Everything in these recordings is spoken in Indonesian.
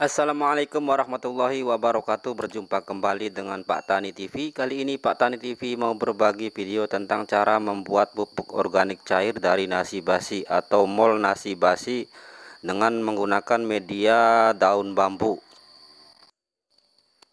Assalamualaikum warahmatullahi wabarakatuh Berjumpa kembali dengan Pak Tani TV Kali ini Pak Tani TV mau berbagi video tentang cara membuat pupuk organik cair dari nasi basi atau mol nasi basi Dengan menggunakan media daun bambu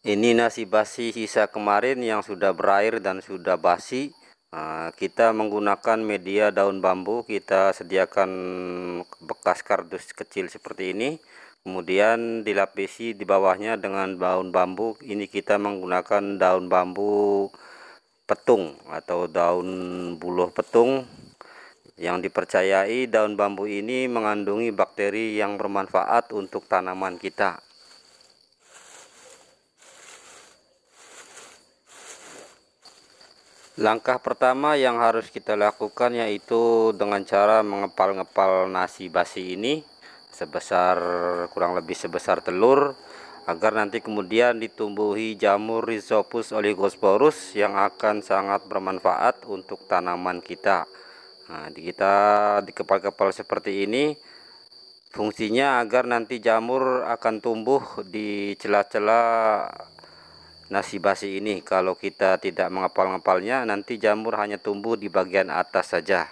Ini nasi basi sisa kemarin yang sudah berair dan sudah basi Ah, kita menggunakan media daun bambu kita sediakan bekas kardus kecil seperti ini kemudian dilapisi di bawahnya dengan daun bambu ini kita menggunakan daun bambu petung atau daun buluh petung yang dipercayai daun bambu ini mengandungi bakteri yang bermanfaat untuk tanaman kita Langkah pertama yang harus kita lakukan yaitu dengan cara mengepal-ngepal nasi basi ini sebesar kurang lebih sebesar telur agar nanti kemudian ditumbuhi jamur Rhizopus oligosporus yang akan sangat bermanfaat untuk tanaman kita. Nah, kita dikepal-kepal seperti ini fungsinya agar nanti jamur akan tumbuh di celah-celah nasi basi ini kalau kita tidak mengepal-ngepalnya nanti jamur hanya tumbuh di bagian atas saja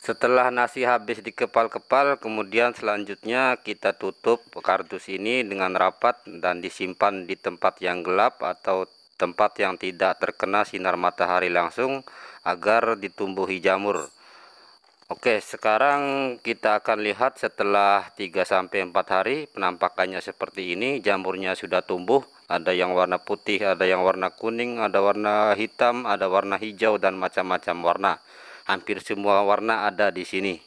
setelah nasi habis dikepal-kepal kemudian selanjutnya kita tutup kardus ini dengan rapat dan disimpan di tempat yang gelap atau tempat yang tidak terkena sinar matahari langsung agar ditumbuhi jamur Oke, sekarang kita akan lihat setelah 3 sampai 4 hari penampakannya seperti ini, jamurnya sudah tumbuh, ada yang warna putih, ada yang warna kuning, ada warna hitam, ada warna hijau dan macam-macam warna. Hampir semua warna ada di sini.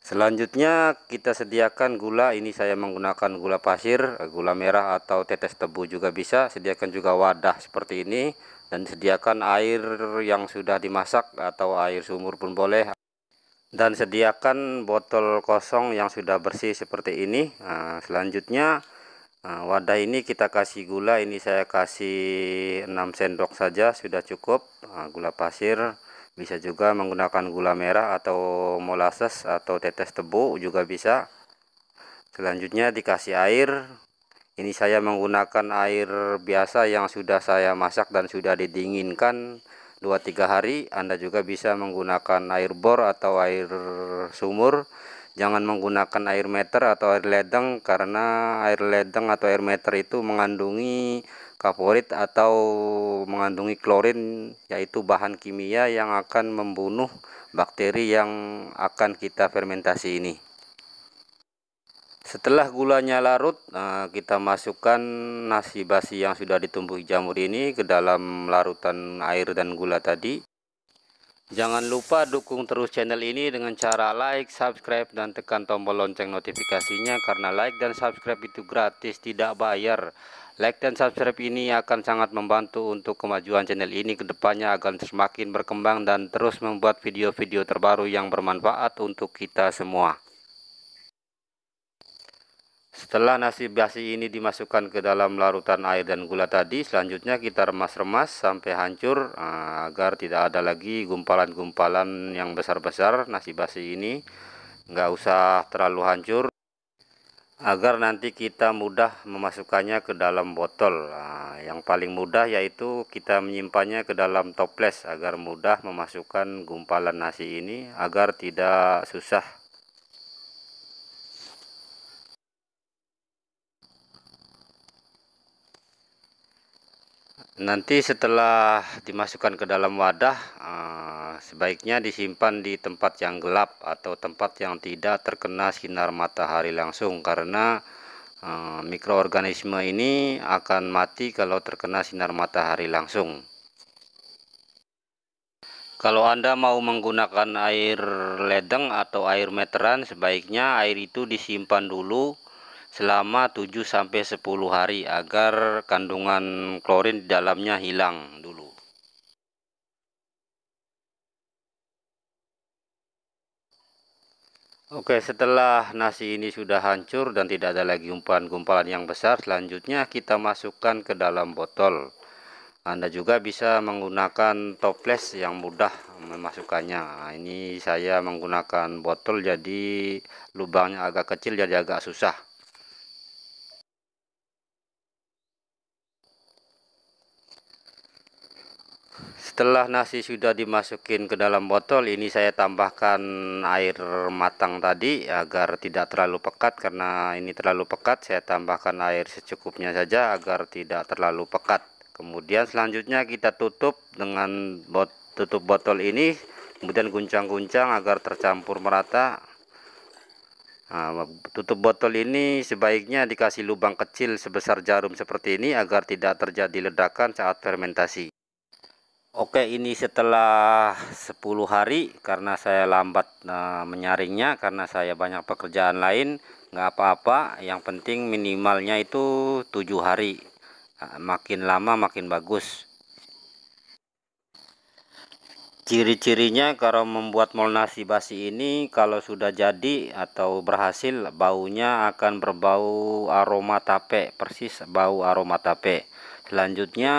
Selanjutnya kita sediakan gula, ini saya menggunakan gula pasir, gula merah atau tetes tebu juga bisa, sediakan juga wadah seperti ini dan sediakan air yang sudah dimasak atau air sumur pun boleh dan sediakan botol kosong yang sudah bersih seperti ini nah, selanjutnya ah, wadah ini kita kasih gula ini saya kasih 6 sendok saja sudah cukup ah, gula pasir bisa juga menggunakan gula merah atau molasses atau tetes tebu juga bisa selanjutnya dikasih air ini saya menggunakan air biasa yang sudah saya masak dan sudah didinginkan 2-3 hari Anda juga bisa menggunakan air bor atau air sumur jangan menggunakan air meter atau air ledeng karena air ledeng atau air meter itu mengandungi kaporit atau mengandungi klorin yaitu bahan kimia yang akan membunuh bakteri yang akan kita fermentasi ini setelah gulanya larut eh, kita masukkan nasi basi yang sudah ditumbuk jamur ini ke dalam larutan air dan gula tadi jangan lupa dukung terus channel ini dengan cara like subscribe dan tekan tombol lonceng notifikasinya karena like dan subscribe itu gratis tidak bayar like dan subscribe ini akan sangat membantu untuk kemajuan channel ini kedepannya akan semakin berkembang dan terus membuat video-video terbaru yang bermanfaat untuk kita semua setelah nasi basi ini dimasukkan ke dalam larutan air dan gula tadi, selanjutnya kita remas-remas sampai hancur ah, agar tidak ada lagi gumpalan-gumpalan yang besar-besar nasi basi ini. Nggak usah terlalu hancur agar nanti kita mudah memasukkannya ke dalam botol. Ah, yang paling mudah yaitu kita menyimpannya ke dalam toples agar mudah memasukkan gumpalan nasi ini agar tidak susah nanti setelah dimasukkan ke dalam wadah eh, sebaiknya disimpan di tempat yang gelap atau tempat yang tidak terkena sinar matahari langsung karena eh, mikroorganisme ini akan mati kalau terkena sinar matahari langsung kalau anda mau menggunakan air ledeng atau air meteran sebaiknya air itu disimpan dulu selama 7 sampai 10 hari agar kandungan klorin di dalamnya hilang dulu. Oke, setelah nasi ini sudah hancur dan tidak ada lagi umpan gumpalan yang besar, selanjutnya kita masukkan ke dalam botol. Anda juga bisa menggunakan toples yang mudah memasukkannya. Nah, ini saya menggunakan botol jadi lubangnya agak kecil jadi agak susah. setelah nasi sudah dimasukin ke dalam botol ini saya tambahkan air matang tadi agar tidak terlalu pekat karena ini terlalu pekat saya tambahkan air secukupnya saja agar tidak terlalu pekat kemudian selanjutnya kita tutup dengan bot tutup botol ini kemudian guncang-guncang agar tercampur merata Nah, tutup botol ini sebaiknya dikasih lubang kecil sebesar jarum seperti ini agar tidak terjadi ledakan saat fermentasi. Oke ini setelah 10 hari karena saya lambat eh, menyaringnya karena saya banyak pekerjaan lain nggak apa-apa yang penting minimalnya itu tujuh hari eh, makin lama makin bagus ciri-cirinya kalau membuat molnasi basi ini kalau sudah jadi atau berhasil baunya akan berbau aroma tape persis bau aroma tape selanjutnya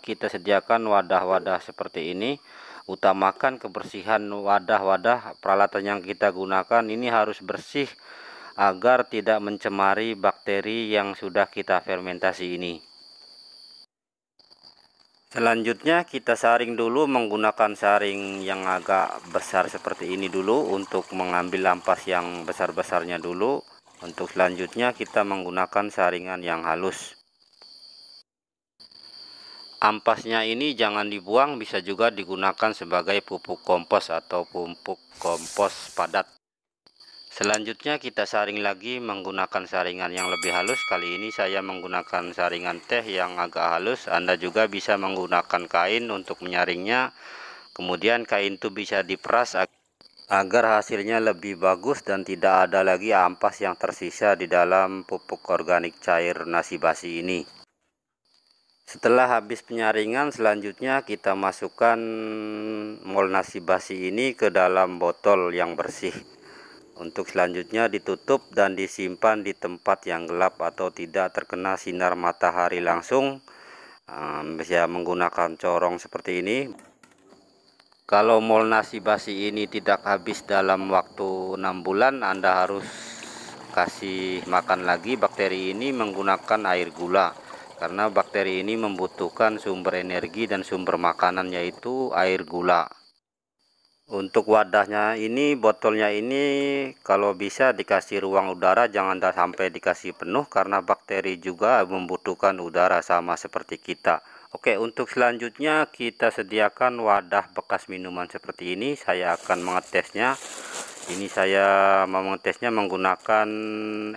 kita sediakan wadah-wadah seperti ini utamakan kebersihan wadah-wadah peralatan yang kita gunakan ini harus bersih agar tidak mencemari bakteri yang sudah kita fermentasi ini selanjutnya kita saring dulu menggunakan saring yang agak besar seperti ini dulu untuk mengambil ampas yang besar-besarnya dulu untuk selanjutnya kita menggunakan saringan yang halus ampasnya ini jangan dibuang bisa juga digunakan sebagai pupuk kompos atau pupuk kompos padat selanjutnya kita saring lagi menggunakan saringan yang lebih halus kali ini saya menggunakan saringan teh yang agak halus Anda juga bisa menggunakan kain untuk menyaringnya kemudian kain itu bisa diperas agar hasilnya lebih bagus dan tidak ada lagi ampas yang tersisa di dalam pupuk organik cair nasi basi ini setelah habis penyaringan selanjutnya kita masukkan mol nasi basi ini ke dalam botol yang bersih untuk selanjutnya ditutup dan disimpan di tempat yang gelap atau tidak terkena sinar matahari langsung ehm, bisa menggunakan corong seperti ini kalau mol nasi basi ini tidak habis dalam waktu enam bulan Anda harus kasih makan lagi bakteri ini menggunakan air gula karena bakteri ini membutuhkan sumber energi dan sumber makanan yaitu air gula untuk wadahnya ini botolnya ini kalau bisa dikasih ruang udara jangan sampai dikasih penuh karena bakteri juga membutuhkan udara sama seperti kita Oke untuk selanjutnya kita sediakan wadah bekas minuman seperti ini saya akan mengetesnya ini saya mau mengetesnya menggunakan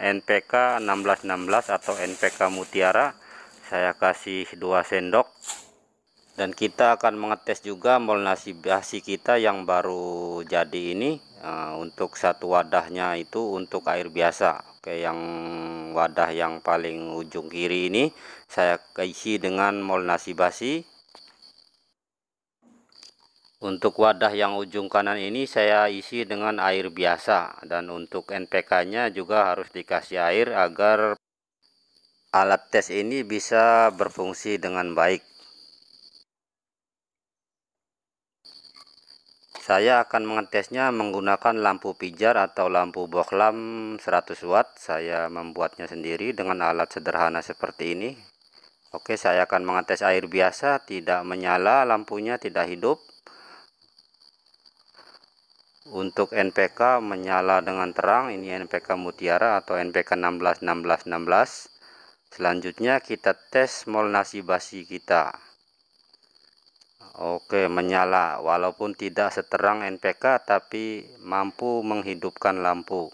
NPK 1616 atau NPK mutiara saya kasih 2 sendok dan kita akan mengetes juga mol nasi basi kita yang baru jadi ini uh, untuk satu wadahnya itu untuk air biasa oke yang wadah yang paling ujung kiri ini saya isi dengan mol nasi basi untuk wadah yang ujung kanan ini saya isi dengan air biasa dan untuk NPK nya juga harus dikasih air agar alat tes ini bisa berfungsi dengan baik saya akan mengetesnya menggunakan lampu pijar atau lampu bohlam 100 watt saya membuatnya sendiri dengan alat sederhana seperti ini oke saya akan mengetes air biasa tidak menyala lampunya tidak hidup untuk NPK menyala dengan terang ini NPK mutiara atau NPK 16 16 16 Selanjutnya kita tes mol nasi basi kita. Oke, menyala walaupun tidak seterang NPK tapi mampu menghidupkan lampu.